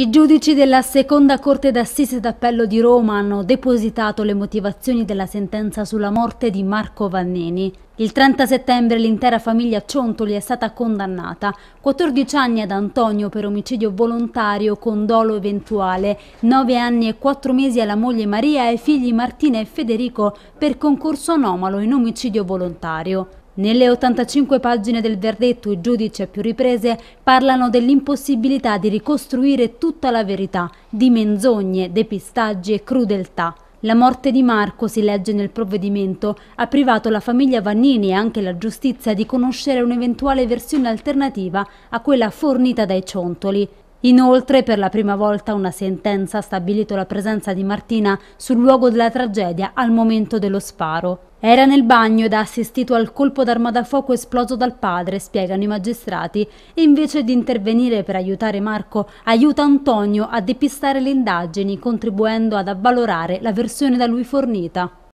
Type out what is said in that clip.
I giudici della seconda Corte d'Assise d'Appello di Roma hanno depositato le motivazioni della sentenza sulla morte di Marco Vannini. Il 30 settembre l'intera famiglia Ciontoli è stata condannata, 14 anni ad Antonio per omicidio volontario con dolo eventuale, 9 anni e 4 mesi alla moglie Maria e figli Martina e Federico per concorso anomalo in omicidio volontario. Nelle 85 pagine del verdetto i giudici a più riprese parlano dell'impossibilità di ricostruire tutta la verità, di menzogne, depistaggi e crudeltà. La morte di Marco, si legge nel provvedimento, ha privato la famiglia Vannini e anche la giustizia di conoscere un'eventuale versione alternativa a quella fornita dai Ciontoli. Inoltre, per la prima volta una sentenza ha stabilito la presenza di Martina sul luogo della tragedia al momento dello sparo. Era nel bagno ed ha assistito al colpo d'arma da fuoco esploso dal padre, spiegano i magistrati, e invece di intervenire per aiutare Marco, aiuta Antonio a depistare le indagini, contribuendo ad avvalorare la versione da lui fornita.